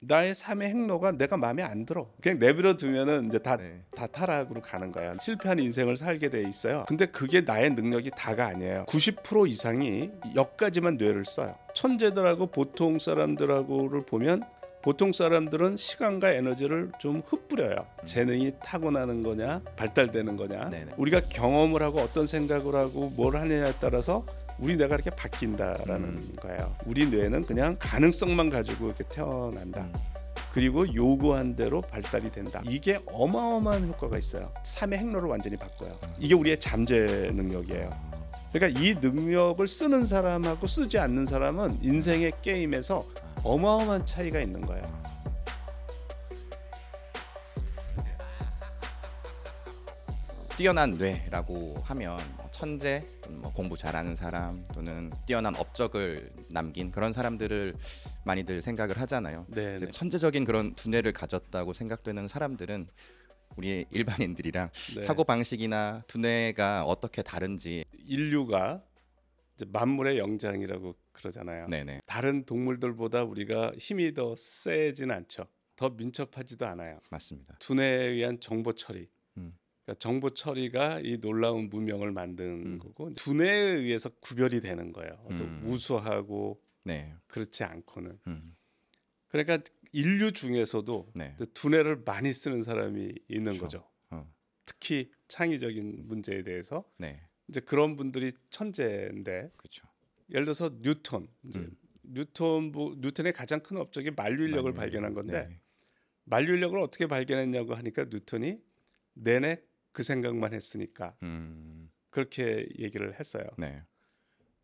나의 삶의 행로가 내가 마음에 안 들어. 그냥 내버려 두면은 이제 다, 네. 다 타락으로 가는 거야. 실패한 인생을 살게 돼 있어요. 근데 그게 나의 능력이 다가 아니에요. 90% 이상이 역까지만 뇌를 써요. 천재들하고 보통 사람들하고를 보면 보통 사람들은 시간과 에너지를 좀 흩뿌려요. 음. 재능이 타고나는 거냐, 발달되는 거냐. 네네. 우리가 경험을 하고 어떤 생각을 하고 뭘 하느냐에 따라서 우리 뇌가 이렇게 바뀐다라는 음. 거예요. 우리 뇌는 그냥 가능성만 가지고 이렇게 태어난다. 음. 그리고 요구한 대로 발달이 된다. 이게 어마어마한 효과가 있어요. 삶의 행로를 완전히 바꿔요. 음. 이게 우리의 잠재 능력이에요. 아. 그러니까 이 능력을 쓰는 사람하고 쓰지 않는 사람은 인생의 게임에서 아. 어마어마한 차이가 있는 거예요. 아. 뛰어난 뇌라고 하면 천재, 뭐 공부 잘하는 사람 또는 뛰어난 업적을 남긴 그런 사람들을 많이들 생각을 하잖아요. 네, 네. 천재적인 그런 두뇌를 가졌다고 생각되는 사람들은 우리 일반인들이랑 네. 사고 방식이나 두뇌가 어떻게 다른지 인류가 만물의 영장이라고 그러잖아요. 네네. 네. 다른 동물들보다 우리가 힘이 더 세진 않죠. 더 민첩하지도 않아요. 맞습니다. 두뇌에 의한 정보 처리, 음. 그러니까 정보 처리가 이 놀라운 문명을 만든 음. 거고 두뇌에 의해서 구별이 되는 거예요. 어떤 음. 우수하고 네. 그렇지 않고는. 음. 그러니까 인류 중에서도 네. 두뇌를 많이 쓰는 사람이 있는 그렇죠. 거죠. 어. 특히 창의적인 문제에 대해서 네. 이제 그런 분들이 천재인데. 그렇죠. 예를 들어서 뉴턴, 음. 뉴턴 뭐 뉴턴의 가장 큰 업적이 만류인력을 만류. 발견한 건데 만류인력을 네. 어떻게 발견했냐고 하니까 뉴턴이 내내 그 생각만 했으니까 음. 그렇게 얘기를 했어요. 네.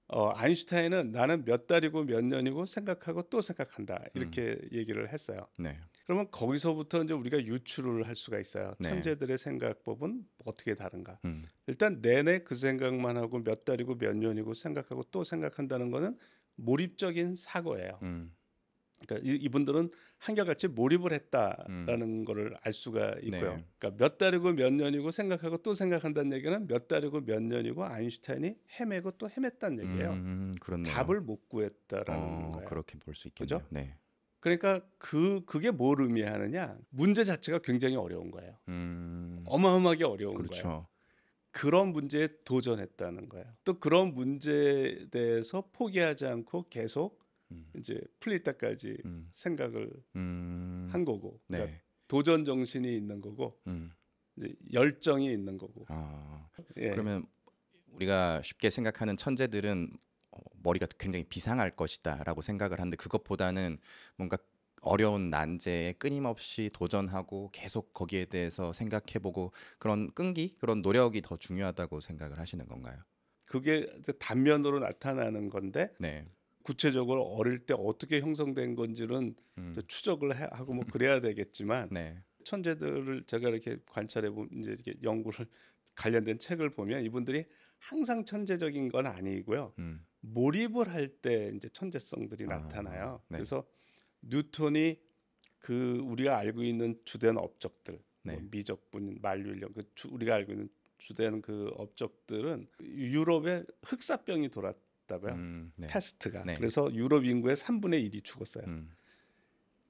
어, 아인슈타인은 나는 몇 달이고 몇 년이고 생각하고 또 생각한다 이렇게 음. 얘기를 했어요. 네. 그러면 거기서부터 이제 우리가 유출을할 수가 있어요. 네. 천재들의 생각법은 어떻게 다른가? 음. 일단 내내 그 생각만 하고 몇 달이고 몇 년이고 생각하고 또 생각한다는 거는 몰입적인 사고예요. 음. 그러니까 이분들은 한결같이 몰입을 했다라는 음. 거를 알 수가 있고요. 네. 그러니까 몇 달이고 몇 년이고 생각하고 또 생각한다는 얘기는 몇 달이고 몇 년이고 아인슈타인이 헤매고 또 헤맸다는 얘기예요. 음, 음 답을 못 구했다라는 어, 거예요. 그렇게 볼 수 있겠죠. 네. 그러니까 그 그게 뭘 의미하느냐? 문제 자체가 굉장히 어려운 거예요. 음. 어마어마하게 어려운 그렇죠. 거예요. 그런 문제에 도전했다는 거예요. 또 그런 문제에 대해서 포기하지 않고 계속 음. 이제 풀릴 때까지 음. 생각을 음. 한 거고 그러니까 네. 도전 정신이 있는 거고 음. 이제 열정이 있는 거고. 아, 예. 그러면 우리가 쉽게 생각하는 천재들은 어, 머리가 굉장히 비상할 것이다라고 생각을 하는데 그것보다는 뭔가 어려운 난제에 끊임없이 도전하고 계속 거기에 대해서 생각해보고 그런 끈기 그런 노력이 더 중요하다고 생각을 하시는 건가요? 그게 단면으로 나타나는 건데 네. 구체적으로 어릴 때 어떻게 형성된 건지는 음. 추적을 해, 하고 뭐 그래야 되겠지만 네. 천재들을 제가 이렇게 관찰해 본 이제 이렇게 연구를 관련된 책을 보면 이분들이 항상 천재적인 건 아니고요. 음. 몰입을 할 때 이제 천재성들이 아, 나타나요. 네. 그래서 뉴턴이 그 우리가 알고 있는 주된 업적들, 뭐 네. 뭐 미적분, 만류인력, 그 우리가 알고 있는 주된 그 업적들은 유럽에 흑사병이 돌았 죽었다고요. 음, 네. 패스트가. 네. 그래서 유럽 인구의 3분의 1이 죽었어요. 음.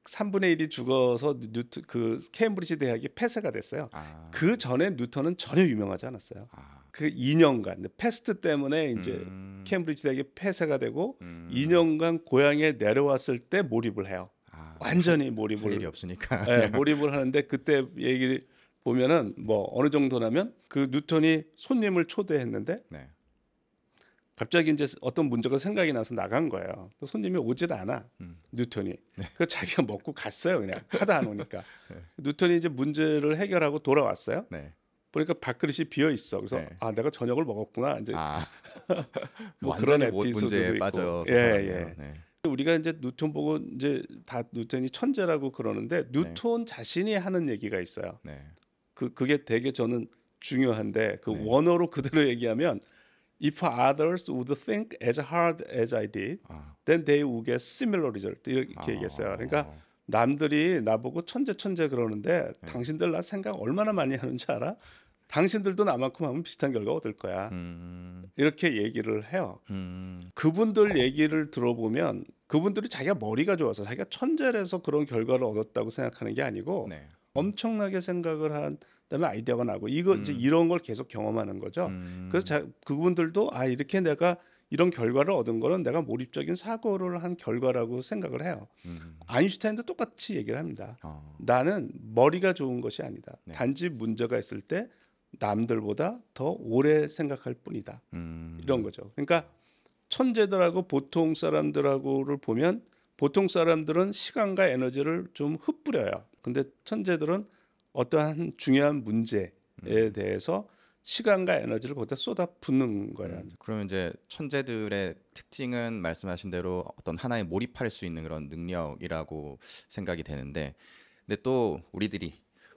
3분의 1이 죽어서 뉴트 그 케임브리지 대학이 폐쇄가 됐어요. 아. 그 전에 뉴턴은 전혀 유명하지 않았어요. 아. 그 2년간 패스트 때문에 이제 음. 케임브리지 대학이 폐쇄가 되고 음. 2년간 고향에 내려왔을 때 몰입을 해요. 아. 완전히 몰입을 할 일이 없으니까 네, 몰입을 하는데 그때 얘기를 보면은 뭐 어느 정도라면 그 뉴턴이 손님을 초대했는데 네. 갑자기 이제 어떤 문제가 생각이 나서 나간 거예요. 손님이 오질 않아 음. 뉴턴이. 네. 그 자기가 먹고 갔어요 그냥 하다 안 오니까. 네. 뉴턴이 이제 문제를 해결하고 돌아왔어요. 네. 보니까 밥그릇이 비어 있어. 그래서 네. 아 내가 저녁을 먹었구나. 이제 아. 뭐 그런 뭐 에피소드도 있고. 예예. 예. 예. 네. 우리가 이제 뉴턴 보고 이제 다 뉴턴이 천재라고 그러는데 네. 뉴턴 자신이 하는 얘기가 있어요. 그 그게 되게 저는 중요한데 그 원어로 그대로 얘기하면 If others would think as hard as I did, 아. then they would get similar result. 이렇게 아. 얘기했어요. 그러니까 남들이 나보고 천재 천재 그러는데 네. 당신들 나 생각 얼마나 많이 하는지 알아? 당신들도 나만큼 하면 비슷한 결과 얻을 거야. 음. 이렇게 얘기를 해요. 음. 그분들 얘기를 들어보면 그분들이 자기가 머리가 좋아서 자기가 천재라서 그런 결과를 얻었다고 생각하는 게 아니고 네. 엄청나게 생각을 한 그다음에 아이디어가 나고 이거 음. 이제 이런 걸 계속 경험하는 거죠. 음. 그래서 자, 그분들도 아 이렇게 내가 이런 결과를 얻은 거는 내가 몰입적인 사고를 한 결과라고 생각을 해요. 음. 아인슈타인도 똑같이 얘기를 합니다. 어. 나는 머리가 좋은 것이 아니다. 네. 단지 문제가 있을 때 남들보다 더 오래 생각할 뿐이다. 음. 이런 거죠. 그러니까 천재들하고 보통 사람들하고를 보면 보통 사람들은 시간과 에너지를 좀 흩뿌려요. 근데 천재들은 어떠한 중요한 문제에 음. 대해서 시간과 에너지를 거기다 쏟아붓는 거야. 음, 그러면 이제 천재들의 특징은 말씀하신 대로 어떤 하나에 몰입할 수 있는 그런 능력이라고 생각이 되는데, 근데 또 우리들이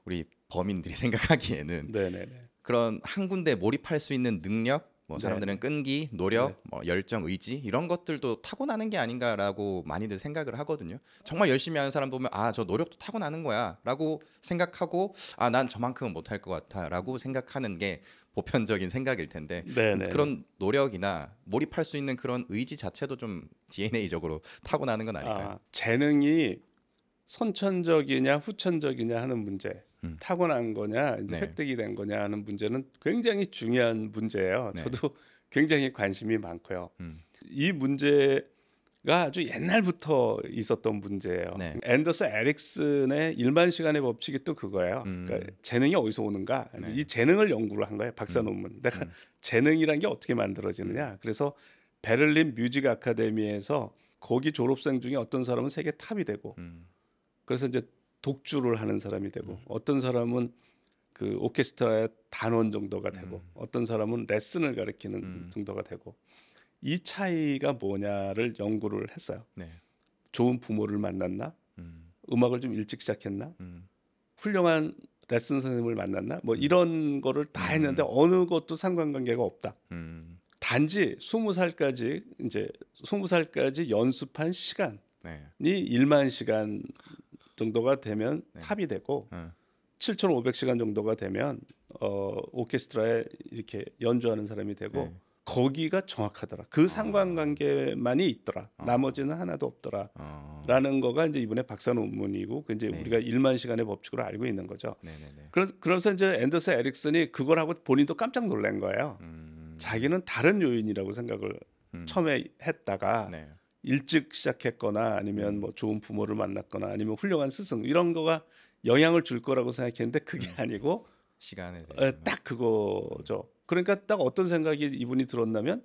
우리 범인들이 생각하기에는 네네네. 그런 한 군데 몰입할 수 있는 능력 뭐 네. 사람들은 네. 끈기, 노력, 네. 뭐 열정, 의지 이런 것들도 타고나는 게 아닌가라고 많이들 생각을 하거든요. 정말 열심히 하는 사람 보면 아 저 노력도 타고나는 거야라고 생각하고 아 난 저만큼은 못할 것 같아라고 생각하는 게 보편적인 생각일 텐데 네네. 네, 네. 그런 노력이나 몰입할 수 있는 그런 의지 자체도 좀 DNA적으로 타고나는 건 아닐까요? 아, 재능이 선천적이냐 후천적이냐 하는 문제. 음. 타고난 거냐 이제 네. 획득이 된 거냐 하는 문제는 굉장히 중요한 문제예요. 네. 저도 굉장히 관심이 많고요. 음. 이 문제가 아주 옛날부터 있었던 문제예요. 네. 앤더스 에릭슨의 일만 시간의 법칙이 또 그거예요. 음. 그러니까 재능이 어디서 오는가? 네. 이 재능을 연구를 한 거예요. 박사 음. 논문. 내가 음. 재능이란 게 어떻게 만들어지느냐. 음. 그래서 베를린 뮤직 아카데미에서 거기 졸업생 중에 어떤 사람은 세계 탑이 되고 그래서 이제 독주를 하는 사람이 되고 음. 어떤 사람은 그 오케스트라의 단원 정도가 되고 음. 어떤 사람은 레슨을 가르키는 음. 정도가 되고 이 차이가 뭐냐를 연구를 했어요. 네. 좋은 부모를 만났나? 음. 악을좀 일찍 시작했나? 음. 훌륭한 레슨 선생님을 만났나? 뭐 음. 이런 거를 다 음. 했는데 어느 것도 상관관계가 없다. 단지 스무 살까지 이제 스무 살까지 연습한 시간이 네. 일만 시간 정도가 되면 네. 탑이 되고 네. 7,500시간 정도가 되면 어 오케스트라에 이렇게 연주하는 사람이 되고 네. 거기가 정확하더라. 그 어. 상관관계만이 있더라. 어. 나머지는 하나도 없더라. 어. 라는 거가 이제 이번에 박사 논문이고 그 이제 네. 우리가 1만 시간의 법칙으로 알고 있는 거죠. 네네네. 그래서 이제 앤더스 에릭슨이 그걸 하고 본인도 깜짝 놀란 거예요. 음. 자기는 다른 요인이라고 생각을 음. 처음에 했다가 네. 일찍 시작했거나 아니면 음. 뭐 좋은 부모를 만났거나 아니면 훌륭한 스승 이런 거가 영향을 줄 거라고 생각했는데 그게 음. 아니고 시간에 에, 어, 딱 그거죠. 그러니까 딱 어떤 생각이 이분이 들었냐면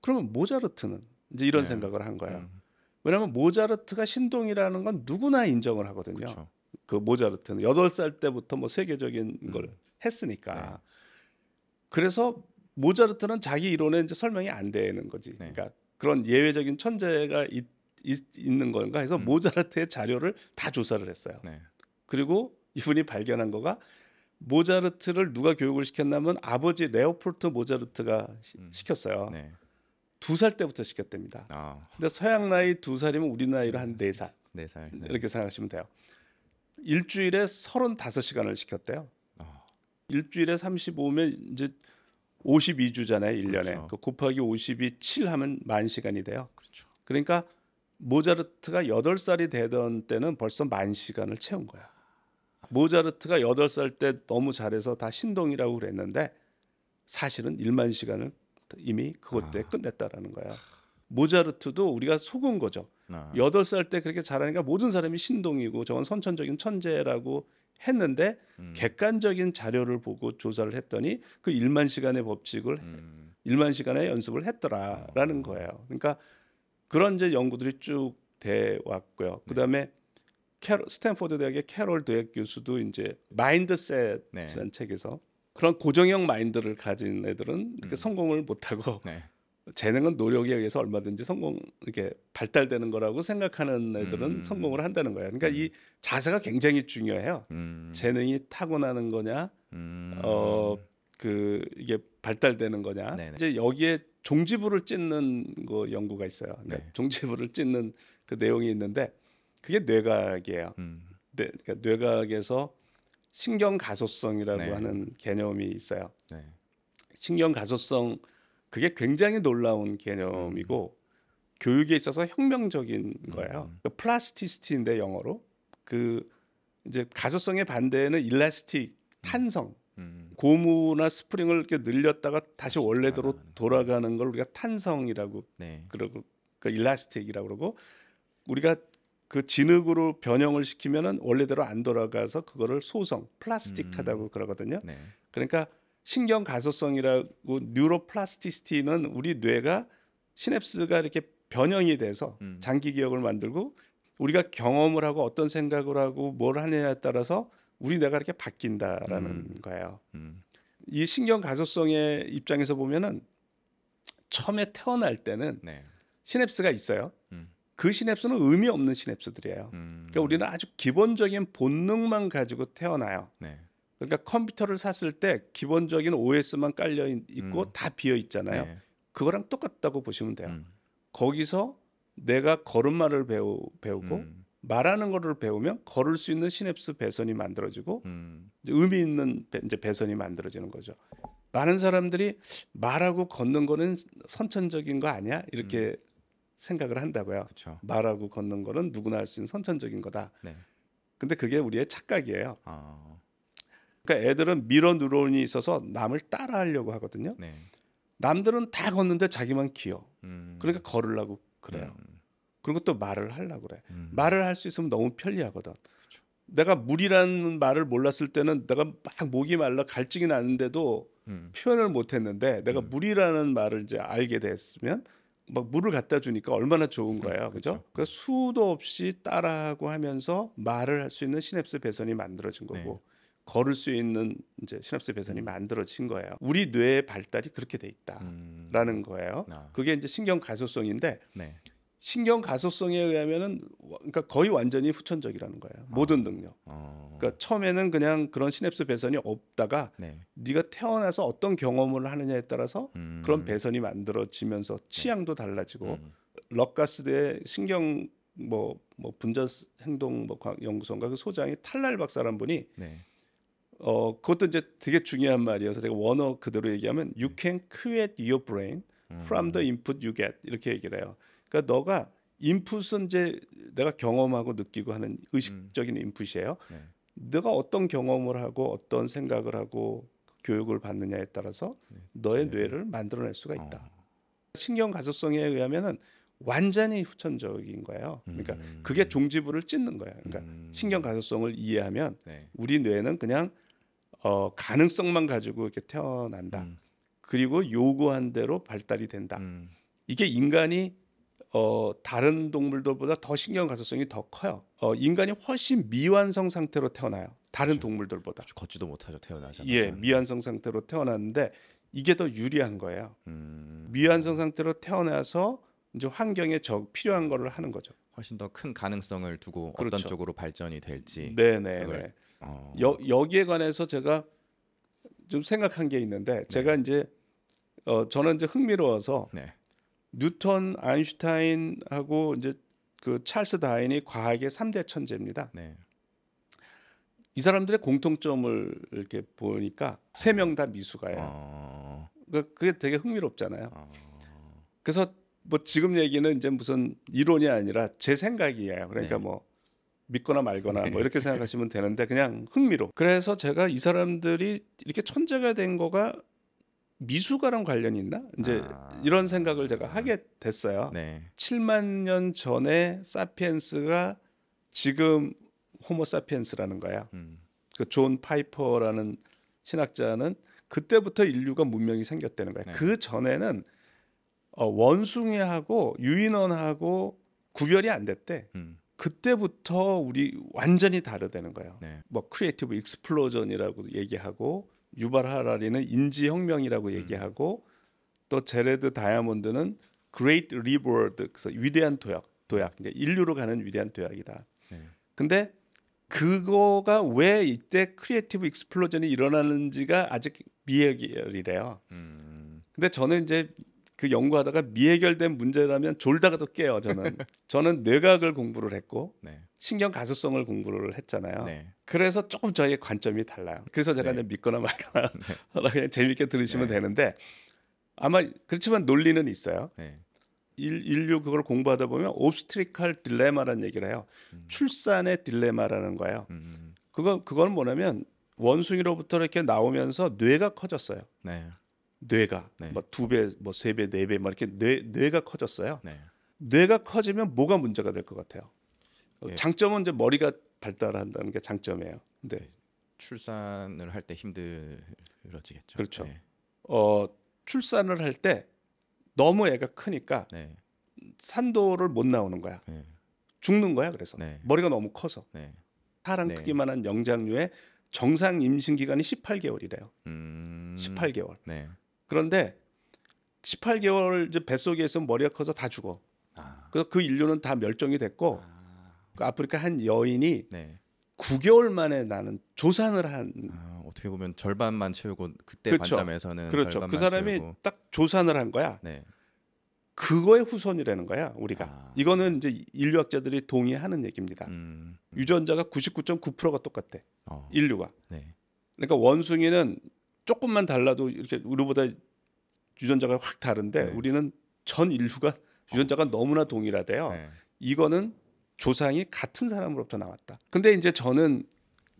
그러면 모자르트는 이제 이런 네. 생각을 한 거야. 음. 왜냐하면 모자르트가 신동이라는 건 누구나 인정을 하거든요. 그쵸. 그모자르트는 여덟 살 때부터 뭐 세계적인 음. 걸 했으니까. 네. 그래서 모자르트는 자기 이론에 이제 설명이 안 되는 거지. 네. 그러니까 그런 예외적인 천재가 있, 있, 있는 건가 해서 음. 모자르트의 자료를 다 조사를 했어요. 네. 그리고 이분이 발견한 거가 모자르트를 누가 교육을 시켰냐면 아버지 레오폴트 모자르트가 음. 시켰어요. 네. 두살 때부터 시켰답니다. 아. 근데 서양 나이 두 살이면 우리 나이로 한 네 살. 네 살. 네. 이렇게 생각하시면 돼요. 일주일에 서른다섯 시간을 시켰대요. 아. 일주일에 삼십오면 이제 52주잖아요, 1년에. 그렇죠. 그 곱하기 52 7 하면 만 시간이 돼요. 그렇죠. 그러니까 모자르트가 8살이 되던 때는 벌써 만 시간을 채운 거야. 모자르트가 8살 때 너무 잘해서 다 신동이라고 그랬는데 사실은 1만 시간을 이미 그것 때 아. 끝냈다라는 거야. 모자르트도 우리가 속은 거죠. 아. 8살 때 그렇게 잘하니까 모든 사람이 신동이고 저건 선천적인 천재라고 했는데 음. 객관적인 자료를 보고 조사를 했더니 그 1만 시간의 법칙을 음. 1만 시간의 연습을 했더라라는 어. 거예요. 그러니까 그런 이제 연구들이 쭉 돼 왔고요. 네. 그다음에 캐롤, 스탠포드 대학의 캐롤 드엡 교수도 이제 마인드셋이라는 네. 책에서 그런 고정형 마인드를 가진 애들은 음. 성공을 못하고 네. 재능은 노력에 의해서 얼마든지 성공 이렇게 발달되는 거라고 생각하는 애들은 음. 성공을 한다는 거예요. 그러니까 음. 이 자세가 굉장히 중요해요. 음. 재능이 타고나는 거냐, 음. 어그 이게 발달되는 거냐. 네네. 이제 여기에 종지부를 찢는 거 연구가 있어요. 그러니까 네. 종지부를 찢는 그 내용이 있는데 그게 뇌각이에요. 음. 뇌, 그러니까 뇌각에서 신경 가소성이라고 네. 하는 개념이 있어요. 네. 신경 가소성 그게 굉장히 놀라운 개념이고 음. 교육에 있어서 혁명적인 거예요. 그 플라스티시티인데 영어로 그 이제 가소성의 반대는 에 일라스틱 탄성 음. 음. 고무나 스프링을 이렇게 늘렸다가 다시 원래대로 돌아가는 걸 우리가 탄성이라고 네. 그러고 그 일라스틱이라고 그러고 우리가 그 진흙으로 변형을 시키면은 원래대로 안 돌아가서 그거를 소성 플라스틱하다고 음. 그러거든요. 네. 그러니까 신경 가소성이라고 뉴로플라스티시티는 우리 뇌가 시냅스가 이렇게 변형이 돼서 음. 장기 기억을 만들고 우리가 경험을 하고 어떤 생각을 하고 뭘 하느냐에 따라서 우리 뇌가 이렇게 바뀐다라는 음. 거예요. 음. 이 신경 가소성의 입장에서 보면은 처음에 태어날 때는 네. 시냅스가 있어요. 음. 그 시냅스는 의미 없는 시냅스들이에요. 음. 그러니까 우리는 아주 기본적인 본능만 가지고 태어나요. 네. 그러니까 컴퓨터를 샀을 때 기본적인 OS만 깔려 있고 음. 다 비어 있잖아요. 네. 그거랑 똑같다고 보시면 돼요. 음. 거기서 내가 걸음마를 배우, 배우고 음. 말하는 거를 배우면 걸을 수 있는 시냅스 배선이 만들어지고 음. 의미 있는 배, 이제 배선이 만들어지는 거죠. 많은 사람들이 말하고 걷는 거는 선천적인 거 아니야? 이렇게 음. 생각을 한다고요. 그쵸. 말하고 걷는 거는 누구나 할 수 있는 선천적인 거다. 네. 근데 그게 우리의 착각이에요. 아. 그러니까 애들은 밀어 누론이 있어서 남을 따라하려고 하거든요. 네. 남들은 다 걷는데 자기만 기어. 음. 그러니까 걸으려고 그래요. 음. 그리고 또 말을 하려고 그래. 음. 말을 할 수 있으면 너무 편리하거든. 그렇 내가 물이라는 말을 몰랐을 때는 내가 막 목이 말라 갈증이 났는데도 음. 표현을 못 했는데 내가 음. 물이라는 말을 이제 알게 됐으면 막 물을 갖다 주니까 얼마나 좋은 거예요. 음, 그죠? 그 그러니까 수도 없이 따라하고 하면서 말을 할 수 있는 시냅스 배선이 만들어진 네. 거고. 네. 걸을 수 있는 이제 시냅스 배선이 음. 만들어진 거예요. 우리 뇌의 발달이 그렇게 돼 있다라는 음. 거예요. 아. 그게 이제 신경 가소성인데 네. 신경 가소성에 의하면은 그러니까 거의 완전히 후천적이라는 거예요. 어. 모든 능력. 어. 그러니까 처음에는 그냥 그런 시냅스 배선이 없다가 네. 네가 태어나서 어떤 경험을 하느냐에 따라서 음. 그런 배선이 만들어지면서 네. 취향도 네. 달라지고 음. 럭가스대 신경 뭐뭐 뭐 분자 행동 뭐 연구소인가 그 소장이 탈날 박사란 분이 네. 어 그것도 이제 되게 중요한 말이어서 제가 원어 그대로 얘기하면 you can create your brain from the input you get 이렇게 얘기를 해요. 그러니까 너가 인풋은 이제 내가 경험하고 느끼고 하는 의식적인 인풋이에요. 네. 가 어떤 경험을 하고 어떤 생각을 하고 교육을 받느냐에 따라서 네, 너의 네. 뇌를 만들어낼 수가 어. 있다. 신경 가소성에 의하면은 완전히 후천적인 거예요. 그러니까 그게 음. 종지부를 찢는 거예요. 그러니까 음. 신경 가소성을 이해하면 네. 우리 뇌는 그냥 어, 가능성만 가지고 이렇게 태어난다. 음. 그리고 요구한 대로 발달이 된다. 음. 이게 인간이 어, 다른 동물들보다 더 신경 가소성이 더 커요. 어, 인간이 훨씬 미완성 상태로 태어나요. 다른 그렇죠. 동물들보다. 그렇죠. 걷지도 못하죠 태어나잖아요. 예, 미완성 상태로 태어났는데 이게 더 유리한 거예요. 음. 미완성 상태로 태어나서 이제 환경에 적 필요한 거를 하는 거죠. 훨씬 더 큰 가능성을 두고 그렇죠. 어떤 쪽으로 발전이 될지 네, 네네 어. 여, 여기에 관해서 제가 좀 생각한 게 있는데 네. 제가 네. 이제 어, 저는 이제 흥미로워서 네. 뉴턴, 아인슈타인하고 이제 그 찰스 다인이 과학의 3대 천재입니다. 네. 이 사람들의 공통점을 이렇게 보니까 세 명 다미숙아야 어. 그니까 그게 되게 흥미롭잖아요. 어. 그래서 뭐 지금 얘기는 이제 무슨 이론이 아니라 제 생각이에요. 그러니까 네. 뭐 믿거나 말거나 뭐 네. 이렇게 생각하시면 되는데 그냥 흥미로. 그래서 제가 이 사람들이 이렇게 천재가 된 거가 미술가랑 관련이 있나? 이제 아, 이런 생각을 제가 하게 됐어요. 네. 7만 년 전에 사피엔스가 지금 호모 사피엔스라는 거야. 음. 그존 파이퍼라는 신학자는 그때부터 인류가 문명이 생겼다는 거야. 네. 그 전에는 어, 원숭이하고 유인원하고 구별이 안 됐대. 음. 그때부터 우리 완전히 다르다는 거예요. 네. 뭐 크리에이티브 익스플로전이라고 얘기하고 유발 하라리는 인지 혁명이라고 음. 얘기하고 또 제레드 다이아몬드는 Great r e 그래서 위대한 도약, 도약, 그러 인류로 가는 위대한 도약이다. 네. 근데 그거가 왜 이때 크리에이티브 익스플로전이 일어나는지가 아직 미해결이래요. 음. 근데 저는 이제 그 연구하다가 미해결된 문제라면 졸다가도 깨요. 저는 저는 뇌각을 공부를 했고 네. 신경 가소성을 공부를 했잖아요. 네. 그래서 조금 저의 관점이 달라요. 그래서 제가 네. 믿거나 말거나 네. 그냥 재밌게 들으시면 네. 되는데 아마 그렇지만 논리는 있어요. 네. 인, 류 그걸 공부하다 보면 옵스트리칼 딜레마라는 얘기를 해요. 음. 출산의 딜레마라는 거예요. 음. 음. 그거 그건 뭐냐면 원숭이로부터 이렇게 나오면서 뇌가 커졌어요. 뇌가 네. 뭐두배뭐 세배네배막 이렇게 뇌 뇌가 커졌어요. 네. 뇌가 커지면 뭐가 문제가 될 것 같아요? 예. 장점은 이제 머리가 발달한다는 게 장점이에요. 근데 네. 네. 출산을 할 때 힘들어지겠죠. 그렇죠. 네. 어 출산을 할 때 너무 애가 크니까 네. 산도를 못 나오는 거야. 네. 죽는 거야. 그래서 네. 머리가 너무 커서 사람 크기만한 영장류의 정상 임신 기간이 18개월이래요. 음... 18개월. 그런데 18개월 뱃속에서 머리가 커서 다 죽어. 아. 그래서 그 인류는 다 멸종이 됐고 아. 그 아프리카 한 여인이 네. 9개월 만에 나는 조산을 한 아, 어떻게 보면 절반만 채우고 그때 그렇죠. 관점에서는 그렇죠. 그 사람이 채우고. 딱 조산을 한 거야. 네. 그거의 후손이라는 거야 우리가 아. 이거는 이제 인류학자들이 동의하는 얘기입니다. 음. 유전자가 99.9%가 똑같대 어. 인류가. 네. 그러니까 원숭이는 조금만 달라도 이렇게 우리보다 유전자가 확 다른데 네. 우리는 전 인류가 유전자가 어. 너무나 동일하대요. 네. 이거는 조상이 같은 사람으로부터 나왔다. 근데 이제 저는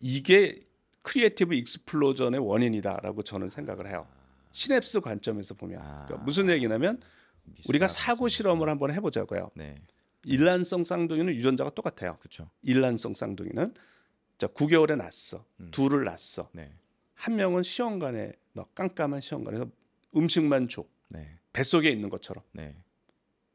이게 크리에이티브 익스플로전의 원인이다라고 저는 생각을 해요. 시냅스 관점에서 보면 아. 그러니까 무슨 얘기냐면 우리가 사고 네. 실험을 한번 해보자고요. 네. 일란성 쌍둥이는 유전자가 똑같아요. 그쵸. 일란성 쌍둥이는 자 9개월에 났어, 음. 둘을 났어 네. 한 명은 시험관에 너 깜깜한 시험관에서 음식만 줘. 네. 뱃속에 있는 것처럼. 네.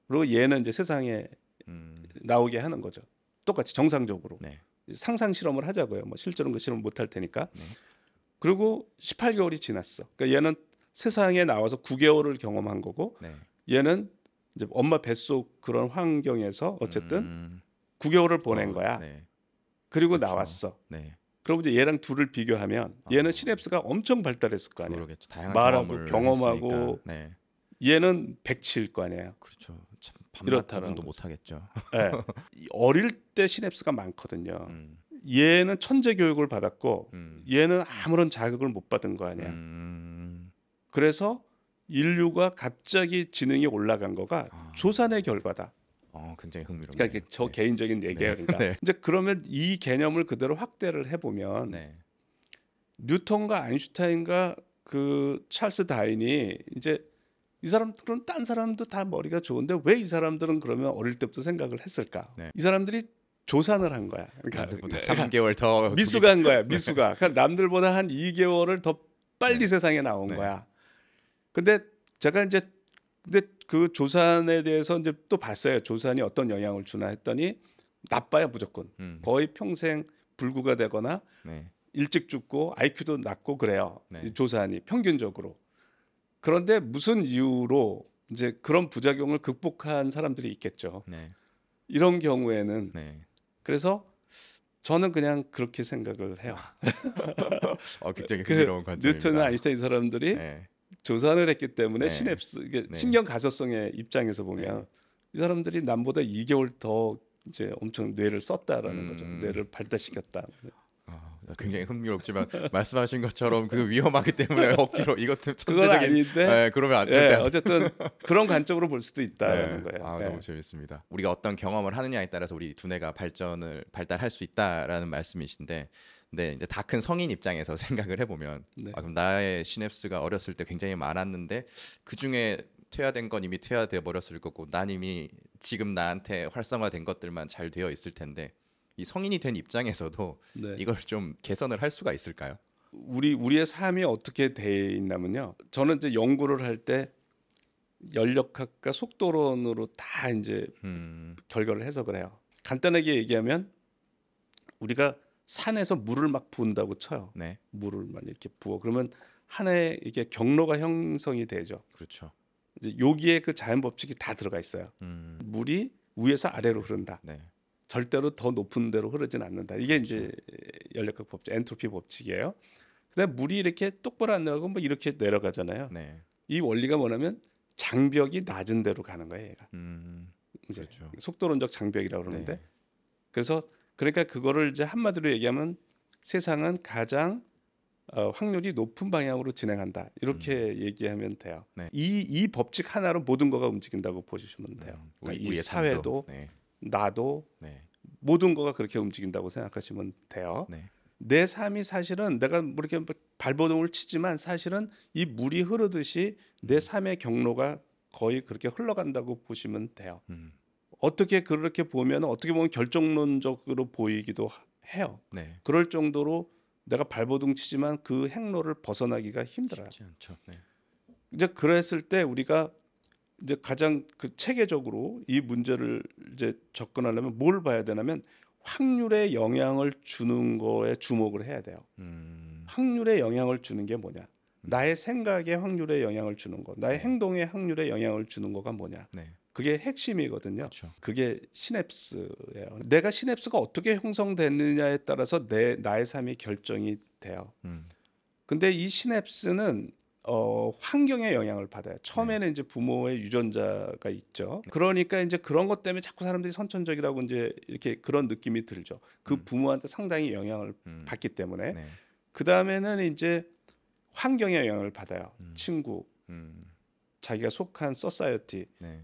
그리고 얘는 이제 세상에 음. 나오게 하는 거죠. 똑같이 정상적으로. 네. 상상 실험을 하자고요. 뭐 실제로는 그 실험 못 할 테니까. 네. 그리고 18개월이 지났어. 그러니까 얘는 세상에 나와서 9개월을 경험한 거고 네. 얘는 이제 엄마 뱃속 그런 환경에서 어쨌든 음. 9개월을 보낸 어, 거야. 네. 그리고 그렇죠. 나왔어. 네. 그러고 이제 얘랑 둘을 비교하면 어. 얘는 어. 시냅스가 엄청 발달했을 거 아니에요. 그러겠죠. 다양한 말하고 경험하고 네. 얘는 백칠 거 아니에요. 그렇죠. 참 이렇다는도 못 하겠죠. 네. 예. 어릴 때 시냅스가 많거든요. 음. 얘는 천재 교육을 받았고 음. 얘는 아무런 자극을 못 받은 거 아니야. 음. 그래서 인류가 갑자기 지능이 올라간 거가 아. 조산의 결과다. 어, 굉장히 흥미롭네요. 그러니까 이게 저 네. 개인적인 네. 얘기예요. 그 네. 이제 그러면 이 개념을 그대로 확대를 해보면 네. 뉴턴과 아인슈타인과 그 찰스 다인이 이제 이 사람 그럼 딴 사람도 다 머리가 좋은데 왜 이 사람들은 그러면 어릴 때부터 생각을 했을까? 네. 이 사람들이 조산을 한 거야. 그러니까 3개월 더 미숙한 거야. 미숙아. 그러니까 남들보다 한 2개월을 더 빨리 세상에 나온 거야. 근데 제가 이제 근데 그 조산에 대해서 이제 또 봤어요. 조산이 어떤 영향을 주나 했더니 나빠요 무조건. 음. 거의 평생 불구가 되거나 네. 일찍 죽고 IQ도 낮고 그래요. 네. 조산이 평균적으로. 그런데 무슨 이유로 이제 그런 부작용을 극복한 사람들이 있겠죠. 네. 이런 경우에는 네. 그래서 저는 그냥 그렇게 생각을 해요. 어, 굉장히 그 흥미로운 그 관점입니다. 뉴턴, 아인슈타인 사람들이 네. 조사를 했기 때문에 네. 시냅스 이 네. 신경 가소성의 입장에서 보면 네. 이 사람들이 남보다 2개월 더 이제 엄청 뇌를 썼다라는 음. 거죠. 뇌를 발달시켰다. 아, 굉장히 흥미롭지만 말씀하신 것처럼 그 위험하기 때문에 억지로 이것 천재적인 아닌데 네, 그러면 안 된다. 네, 예, 어쨌든 그런 관점으로 볼 수도 있다는 라 네. 거예요. 아, 네. 너무 재밌습니다. 우리가 어떤 경험을 하느냐에 따라서 우리 두뇌가 발전을 발달할 수 있다라는 말씀이신데 네, 이제 다 큰 성인 입장에서 생각을 해보면 네. 아, 그럼 나의 시냅스가 어렸을 때 굉장히 많았는데 그 중에 퇴화된 건 이미 퇴화돼 버렸을 거고 난 이미 지금 나한테 활성화된 것들만 잘 되어 있을 텐데 이 성인이 된 입장에서도 네. 이걸 좀 개선을 할 수가 있을까요? 우리 우리의 삶이 어떻게 돼 있냐면요. 저는 이제 연구를 할 때 연력학과 속도론으로 다 이제 음. 결과를 해석을 해요. 간단하게 얘기하면 우리가 산에서 물을 막 부은다고 쳐요. 네. 물을 막 이렇게 부어. 그러면 한해 이게 경로가 형성이 되죠. 그렇죠. 이제 여기에 그 자연 법칙이 다 들어가 있어요. 음. 물이 위에서 아래로 흐른다. 네. 절대로 더 높은 데로 흐르진 않는다. 이게 그렇죠. 이제 열역학 법칙, 엔트로피 법칙이에요. 근데 물이 이렇게 똑바로 안 내려가고 뭐 이렇게 내려가잖아요. 네. 이 원리가 뭐냐면 장벽이 낮은 데로 가는 거예요. 얘가. 음. 그렇죠. 속도론적 장벽이라고 그러는데 네. 그래서 그러니까 그거를 이제 한마디로 얘기하면 세상은 가장 어, 확률이 높은 방향으로 진행한다 이렇게 음. 얘기하면 돼요. 네. 이, 이 법칙 하나로 모든 거가 움직인다고 보시면 돼요. 음. 그러니까 우리, 이 사회도 네. 나도 네. 모든 거가 그렇게 움직인다고 생각하시면 돼요. 네. 내 삶이 사실은 내가 뭐 이렇게 뭐 발버둥을 치지만 사실은 이 물이 흐르듯이 내 음. 삶의 경로가 거의 그렇게 흘러간다고 보시면 돼요. 음. 어떻게 그렇게 보면 어떻게 보면 결정론적으로 보이기도 해요. 네. 그럴 정도로 내가 발버둥 치지만 그 행로를 벗어나기가 힘들어요. 네. 이제 그랬을 때 우리가 이제 가장 그 체계적으로 이 문제를 이제 접근하려면 뭘 봐야 되냐면 확률에 영향을 주는 거에 주목을 해야 돼요. 음. 확률에 영향을 주는 게 뭐냐? 음. 나의 생각에 확률에 영향을 주는 거, 나의 네. 행동에 확률에 영향을 주는 거가 뭐냐? 네. 그게 핵심이거든요. 그쵸. 그게 시냅스예요. 내가 시냅스가 어떻게 형성됐느냐에 따라서 내 나의 삶이 결정이 돼요. 음. 근데 이 시냅스는 어, 환경의 영향을 받아요. 처음에는 네. 이제 부모의 유전자가 있죠. 그러니까 이제 그런 것 때문에 자꾸 사람들이 선천적이라고 이제 이렇게 그런 느낌이 들죠. 그 음. 부모한테 상당히 영향을 음. 받기 때문에 네. 그 다음에는 이제 환경의 영향을 받아요. 음. 친구, 음. 자기가 속한 소사이어티 네.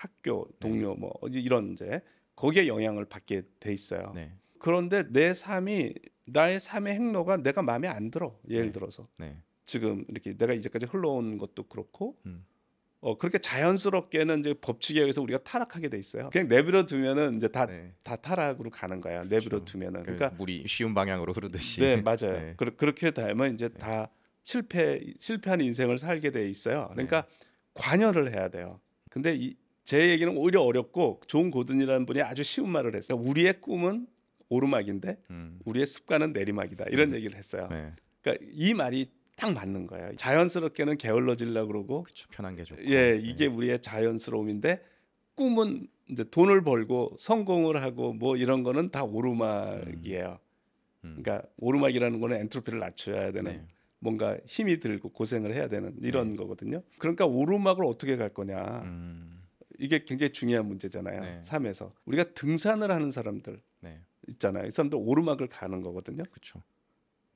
학교 네. 동료 뭐 이런 이제 거기에 영향을 받게 돼 있어요. 네. 그런데 내 삶이 나의 삶의 행로가 내가 마음에 안 들어 예를 네. 들어서 지금 이렇게 내가 이제까지 흘러온 것도 그렇고 음. 어 그렇게 자연스럽게는 이제 법칙에 의해서 우리가 타락하게 돼 있어요. 그냥 내버려 두면은 이제 다다 네. 타락으로 가는 거야. 그렇죠. 내버려 두면은 그 그러니까 물이 쉬운 방향으로 흐르듯이. 네 맞아요. 네. 그, 그렇게 되면 이제 네. 다 실패 실패한 인생을 살게 돼 있어요. 그러니까 관여를 해야 돼요. 근데 이, 제 얘기는 오히려 어렵고 좋은 고든이라는 분이 아주 쉬운 말을 했어요. 우리의 꿈은 오르막인데 음. 우리의 습관은 내리막이다 이런 음. 얘기를 했어요. 네. 그러니까 이 말이 딱 맞는 거예요. 자연스럽게는 게을러질라 그러고 그쵸, 편한 게 좋고 예 네. 이게 네. 우리의 자연스러움인데 꿈은 이제 돈을 벌고 성공을 하고 뭐 이런 거는 다 오르막이에요. 음. 음. 그러니까 오르막이라는 거는 엔트로피를 낮춰야 되는 네. 뭔가 힘이 들고 고생을 해야 되는 이런 네. 거거든요. 그러니까 오르막을 어떻게 갈 거냐. 음. 이게 굉장히 중요한 문제잖아요. 네. 삶에서 우리가 등산을 하는 사람들 네. 있잖아요. 이 사람들 오르막을 가는 거거든요. 그렇죠.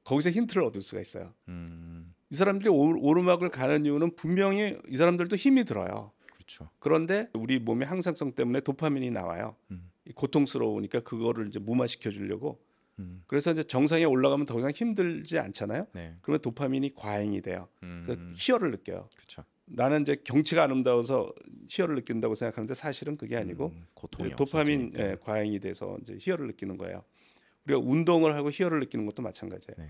거기서 힌트를 얻을 수가 있어요. 음. 이 사람들이 오르막을 가는 이유는 분명히 이 사람들도 힘이 들어요. 그렇죠. 그런데 우리 몸의 항상성 때문에 도파민이 나와요. 음. 고통스러우니까 그거를 이제 무마시켜 주려고. 음. 그래서 이제 정상에 올라가면 더 이상 힘들지 않잖아요. 네. 그러면 도파민이 과잉이 돼요. 그래서 음. 희열을 느껴요. 그렇죠. 나는 이제 경치가 아름다워서 희열을 느낀다고 생각하는데 사실은 그게 아니고 음, 도파민 예, 과잉이 돼서 이제 희열을 느끼는 거예요. 우리가 운동을 하고 희열을 느끼는 것도 마찬가지예요. 네.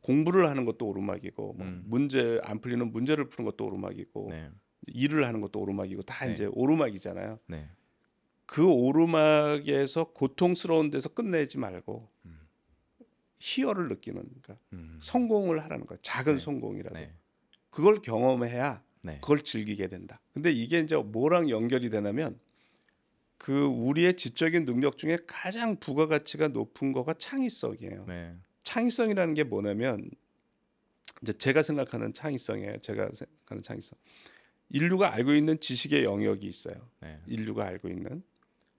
공부를 하는 것도 오르막이고 뭐 음. 문제 안 풀리는 문제를 푸는 것도 오르막이고 네. 일을 하는 것도 오르막이고 다 네. 이제 오르막이잖아요. 네. 그 오르막에서 고통스러운 데서 끝내지 말고 음. 희열을 느끼는 그러니까 음. 성공을 하라는 거예요. 작은 네. 성공이라도 네. 그걸 경험해야 네. 그걸 즐기게 된다. 근데 이게 이제 뭐랑 연결이 되냐면 그 우리의 지적인 능력 중에 가장 부가가치가 높은 거가 창의성이에요. 네. 창의성이라는 게 뭐냐면 이제 제가 생각하는 창의성이에요. 제가 생각하는 창의성. 인류가 알고 있는 지식의 영역이 있어요. 네. 인류가 알고 있는.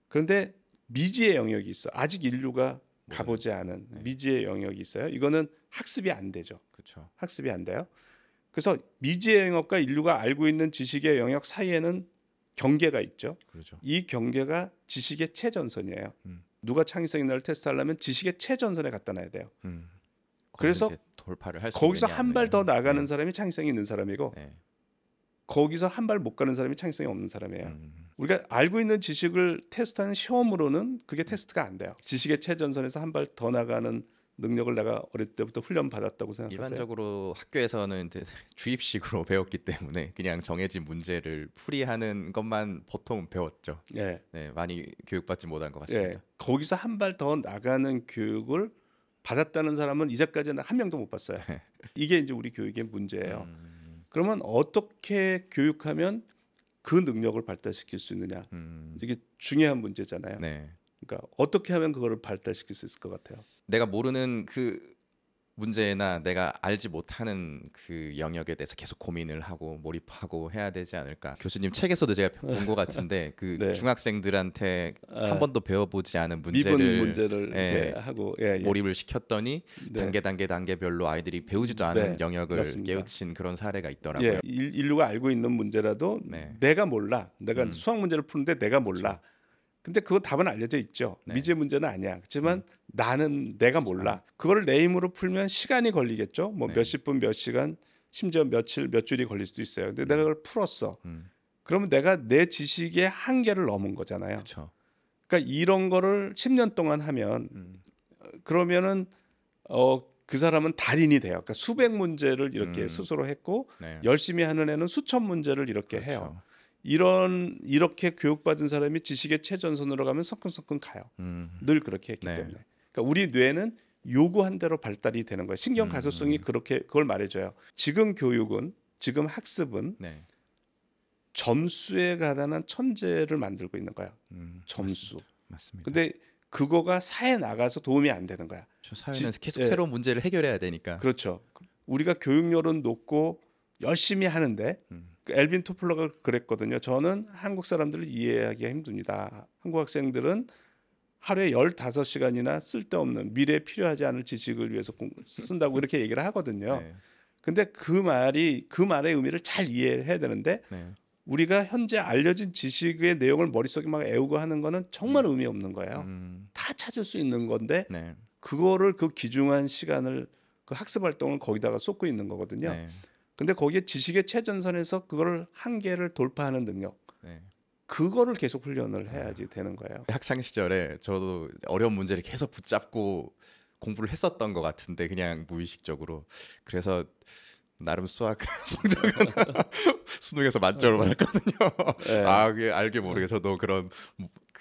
그런데 미지의 영역이 있어. 아직 인류가 네. 가보지 않은 네. 미지의 영역이 있어요. 이거는 학습이 안 되죠. 그쵸. 학습이 안 돼요. 그래서 미지의영역과 인류가 알고 있는 지식의 영역 사이에는 경계가 있죠. 그렇죠. 이 경계가 지식의 최전선이에요. 음. 누가 창의성이 나를 테스트하려면 지식의 최전선에 갖다 놔야 돼요. 음. 그래서 돌파를 할 거기서 한 발 더 나가는 네. 사람이 창의성이 있는 사람이고 네. 거기서 한 발 못 가는 사람이 창의성이 없는 사람이에요. 음. 우리가 알고 있는 지식을 테스트하는 시험으로는 그게 테스트가 안 돼요. 지식의 최전선에서 한 발 더 나가는 능력을 내가 어릴 때부터 훈련 받았다고 생각하세요? 일반적으로 학교에서는 이제 주입식으로 배웠기 때문에 그냥 정해진 문제를 풀이하는 것만 보통 배웠죠. 네, 네 많이 교육받지 못한 것 같습니다. 네. 거기서 한 발 더 나가는 교육을 받았다는 사람은 이제까지는 한 명도 못 봤어요. 네. 이게 이제 우리 교육의 문제예요. 음... 그러면 어떻게 교육하면 그 능력을 발달시킬 수 있느냐 음... 이게 중요한 문제잖아요. 네. 그러니까 어떻게 하면 그거를 발달시킬 수 있을 것 같아요. 내가 모르는 그 문제나 내가 알지 못하는 그 영역에 대해서 계속 고민을 하고 몰입하고 해야 되지 않을까. 교수님 책에서도 제가 본 것 같은데 그 네. 중학생들한테 아. 한 번도 배워보지 않은 문제를, 문제를 예, 하고 예, 예. 몰입을 시켰더니 네. 단계 단계 단계별로 아이들이 배우지도 않은 네. 영역을 맞습니다. 깨우친 그런 사례가 있더라고요. 예, 인류가 알고 있는 문제라도 네. 내가 몰라. 내가 음. 수학 문제를 푸는데 내가 몰라. 그렇죠. 근데 그건 답은 알려져 있죠. 네. 미제 문제는 아니야. 그렇지만 음. 나는 내가 그렇죠. 몰라. 그거를 내 힘으로 풀면 시간이 걸리겠죠. 뭐 네. 몇십 분, 몇 시간, 심지어 며칠, 몇 줄이 걸릴 수도 있어요. 근데 음. 내가 그걸 풀었어. 음. 그러면 내가 내 지식의 한계를 넘은 거잖아요. 그쵸. 그렇죠. 그러니까 이런 거를 10년 동안 하면 음. 그러면은 어, 그 사람은 달인이 돼요. 그러니까 수백 문제를 이렇게 음. 스스로 했고 네. 열심히 하는 애는 수천 문제를 이렇게 그렇죠. 해요. 이런 이렇게 교육받은 사람이 지식의 최전선으로 가면 성큼성큼 가요. 음. 늘 그렇게 했기 네. 때문에. 그러니까 우리 뇌는 요구한 대로 발달이 되는 거예요. 신경 음. 가소성이 음. 그렇게 그걸 말해줘요. 지금 교육은 지금 학습은 네. 점수에 가다한 천재를 만들고 있는 거야. 음, 점수. 맞습니다. 근데 그거가 사회 나가서 도움이 안 되는 거야. 사회에서 계속 예. 새로운 문제를 해결해야 되니까. 그렇죠. 우리가 교육열은 높고 열심히 하는데 음. 엘빈 토플러가 그랬거든요. 저는 한국 사람들을 이해하기가 힘듭니다. 한국 학생들은 하루에 열다섯 시간이나 쓸데없는 미래에 필요하지 않을 지식을 위해서 쓴다고 이렇게 얘기를 하거든요. 네. 근데 그 말이 그 말의 의미를 잘 이해해야 되는데 네. 우리가 현재 알려진 지식의 내용을 머릿속에 막 애우고 하는 거는 정말 의미 없는 거예요. 음. 다 찾을 수 있는 건데 네. 그거를 그귀중한 시간을 그 학습 활동을 거기다가 쏟고 있는 거거든요. 네. 근데 거기에 지식의 최전선에서 그걸를 한계를 돌파하는 능력. 네. 그거를 계속 훈련을 아. 해야지 되는 거예요. 학창 시절에 저도 어려운 문제를 계속 붙잡고 공부를 했었던 것 같은데 그냥 무의식적으로 그래서 나름 수학 성적은 수능에서 만점을 네. 받았거든요. 네. 아, 알게 모르게 저도 그런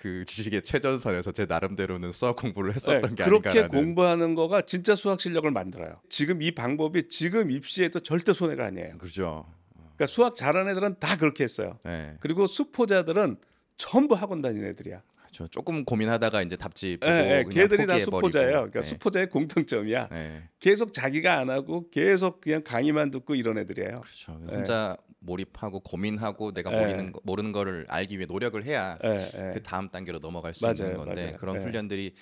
그 지식의 최전선에서 제 나름대로는 수학 공부를 네, 했었던 네, 게 아닌가라는 그렇게 공부하는 거가 진짜 수학 실력을 만들어요. 지금 이 방법이 지금 입시에도 절대 손해가 아니에요. 그렇죠. 그러니까 수학 잘하는 애들은 다 그렇게 했어요. 네. 그리고 수포자들은 전부 학원 다니는 애들이야. 그 조금 고민하다가 이제 답지 보고 네, 네 걔들이 다 수포자예요. 그러니까 네. 수포자의 공통점이야. 네. 계속 자기가 안 하고 계속 그냥 강의만 듣고 이런 애들이에요. 그렇죠. 네. 혼자 몰입하고 고민하고 내가 예. 모르는, 모르는 거를 알기 위해 노력을 해야 예, 예. 그 다음 단계로 넘어갈 수 맞아요, 있는 건데 맞아요. 그런 훈련들이